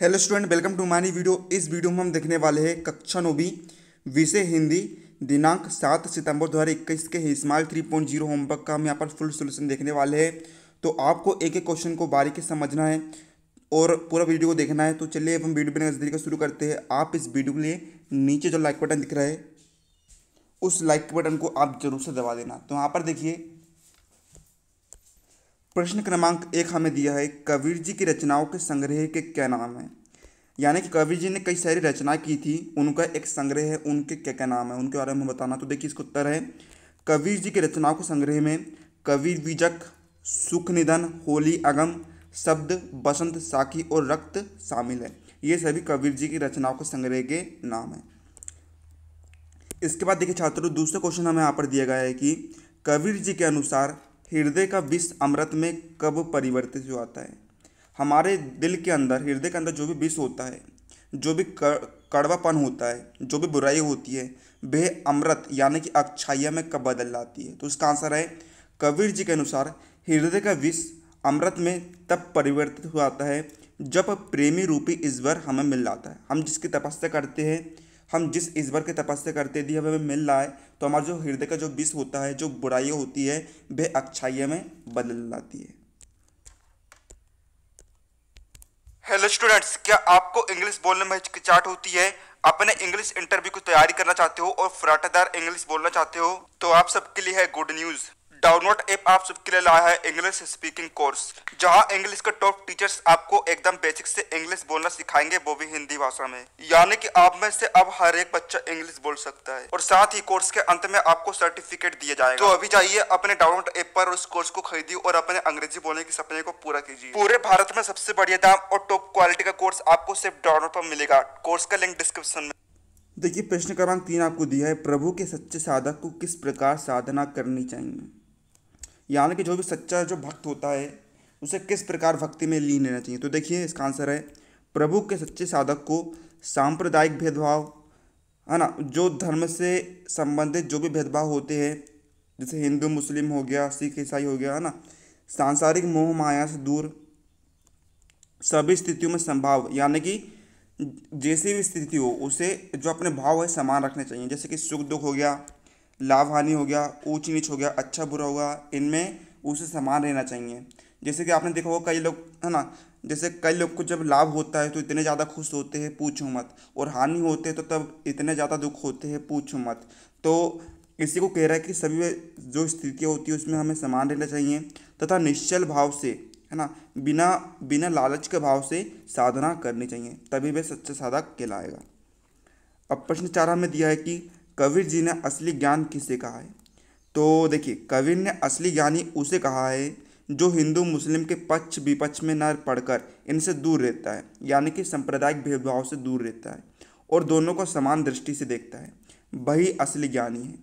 hello student welcome to मानी video इस video में हम देखने वाले हैं कक्षा नोबी विषय हिंदी दिनांक सात सितंबर 2021 के smile three point zero homework का हम यहाँ पर फुल सोल्यूशन देखने वाले हैं तो आपको एक एक क्वेश्चन को बारीकी समझना है और पूरा वीडियो को देखना है तो चलिए अब हम वीडियो बनाने तरीका शुरू करते हैं आप इस वीडियो के लिए नीचे जो लाइक बटन दिख रहा है उस लाइक बटन को आप जरूर से दबा देना तो यहाँ पर देखिए प्रश्न क्रमांक एक हमें दिया है कबीर जी की रचनाओं के संग्रह के क्या नाम है यानी कि कबीर जी ने कई सारी रचनाएं की थी उनका एक संग्रह है उनके क्या क्या नाम है उनके बारे में बताना तो देखिए इसका उत्तर है कबीर जी की रचनाओं के संग्रह में कबीर बीजक सुख निधन होली अगम शब्द बसंत साखी और रक्त शामिल है ये सभी कबीर जी की रचनाओं के संग्रह के नाम हैं इसके बाद देखिए छात्रों दूसरा क्वेश्चन हमें यहाँ पर दिया गया है कि कबीर जी के अनुसार हृदय का विष अमृत में कब परिवर्तित हो जाता है हमारे दिल के अंदर हृदय के अंदर जो भी विष होता है जो भी कड़वापन होता है जो भी बुराई होती है वह अमृत यानी कि अक्षाइया में कब बदल जाती है तो इसका आंसर है कबीर जी के अनुसार हृदय का विष अमृत में तब परिवर्तित हो जाता है जब प्रेमी रूपी ईश्वर हमें मिल जाता है हम जिसकी तपस्या करते हैं हम जिस ईश्वर की तपस्या करते यदि हमें मिल रहा है तो हमारा जो हृदय का जो विष होता है जो बुराई होती है वह अच्छाई में बदल जाती है हेलो स्टूडेंट्स क्या आपको इंग्लिश बोलने में हिचकिचाहट होती है अपने इंग्लिश इंटरव्यू की तैयारी करना चाहते हो और फराटेदार इंग्लिश बोलना चाहते हो तो आप सबके लिए है गुड न्यूज़ डाउनलोड ऐप आप सबके लिए लाया है इंग्लिश स्पीकिंग कोर्स जहां इंग्लिश के टॉप टीचर्स आपको एकदम बेसिक से इंग्लिश बोलना सिखाएंगे वो भी हिंदी भाषा में यानी कि आप में से अब हर एक बच्चा इंग्लिश बोल सकता है और साथ ही कोर्स के अंत में आपको सर्टिफिकेट दिया जाएगा तो अभी जाइए अपने डाउनलोड ऐप पर उस कोर्स को खरीदिए और अपने अंग्रेजी बोलने के सपने को पूरा कीजिए पूरे भारत में सबसे बढ़िया दाम और टॉप क्वालिटी का कोर्स आपको सिर्फ डाउनलोड पर मिलेगा कोर्स का लिंक डिस्क्रिप्शन में देखिए प्रश्न क्रमांक तीन आपको दिया है प्रभु के सच्चे साधक को किस प्रकार साधना करनी चाहिए यानी कि जो भी सच्चा जो भक्त होता है उसे किस प्रकार भक्ति में लीन रहना चाहिए तो देखिए इसका आंसर है प्रभु के सच्चे साधक को सांप्रदायिक भेदभाव है ना जो धर्म से संबंधित जो भी भेदभाव होते हैं जैसे हिंदू मुस्लिम हो गया सिख ईसाई हो गया है ना सांसारिक मोह माया से दूर सभी स्थितियों में संभाव यानी कि जैसी भी स्थिति हो उसे जो अपने भाव है समान रखने चाहिए जैसे कि सुख दुख हो गया लाभ हानि हो गया ऊँच नीच हो गया अच्छा बुरा होगा इनमें उसे समान रहना चाहिए जैसे कि आपने देखा होगा कई लोग है ना जैसे कई लोग को जब लाभ होता है तो इतने ज़्यादा खुश होते हैं पूछो मत और हानि होते हैं तो तब इतने ज़्यादा दुख होते हैं पूछो मत तो इसी को कह रहा है कि सभी जो स्थितियाँ होती है उसमें हमें समान रहना चाहिए तथा निश्चल भाव से है ना बिना बिना लालच के भाव से साधना करनी चाहिए तभी वह सच्चा साधक कहलाएगा अब प्रश्न चार हमें दिया है कि कबीर जी ने असली ज्ञान किसे कहा है तो देखिए कबीर ने असली ज्ञानी उसे कहा है जो हिंदू मुस्लिम के पक्ष विपक्ष में न पढ़कर इनसे दूर रहता है यानी कि सांप्रदायिक भेदभाव से दूर रहता है और दोनों को समान दृष्टि से देखता है वही असली ज्ञानी है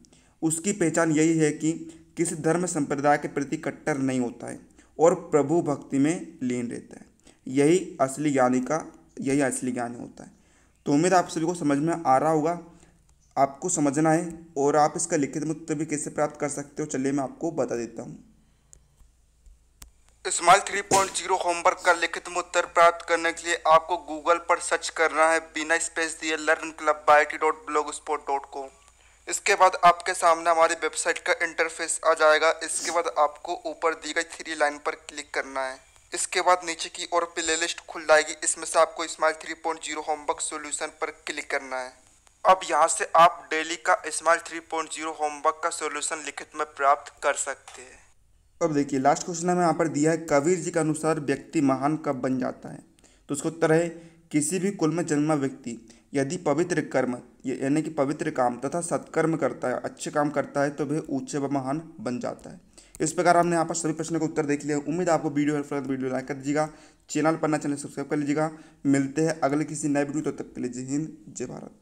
उसकी पहचान यही है कि किसी धर्म संप्रदाय के प्रति कट्टर नहीं होता है और प्रभु भक्ति में लीन रहता है यही असली ज्ञानी का यही असली ज्ञानी होता है तो उम्मीद आप सभी को समझ में आ रहा होगा आपको समझना है और आप इसका लिखित में भी कैसे प्राप्त कर सकते हो चलिए मैं आपको बता देता हूँ smile three point zero homework का लिखित उत्तर प्राप्त करने के लिए आपको गूगल पर सर्च करना है बिना स्पेस दिए learn club by T dot blogspot dot com इसके बाद आपके सामने हमारी वेबसाइट का इंटरफेस आ जाएगा इसके बाद आपको ऊपर दी गई थ्री लाइन पर क्लिक करना है इसके बाद नीचे की ओर प्ले लिस्ट खुल जाएगी इसमें से आपको smile three point zero homework solution पर क्लिक करना है अब यहाँ से आप डेली का स्माइल जीरो होमवर्क का सोल्यूशन लिखित में प्राप्त कर सकते हैं अब देखिए लास्ट क्वेश्चन हमें यहाँ पर दिया है कबीर जी के अनुसार व्यक्ति महान कब बन जाता है तो उसका उत्तर है किसी भी कुल में जन्मा व्यक्ति यदि पवित्र कर्म यानी कि पवित्र काम तथा सत्कर्म करता है अच्छे काम करता है तो वह ऊंचे व महान बन जाता है इस प्रकार हमने यहाँ पर सभी प्रश्नों का उत्तर देख लिया उम्मीद आपको वीडियो हेल्पफुल तो वीडियो लाइक कर दीजिएगा चैनल पर ना चैनल सब्सक्राइब कर लीजिएगा मिलते हैं अगले किसी नए वीडियो तो तक के लिए जय हिंद जय भारत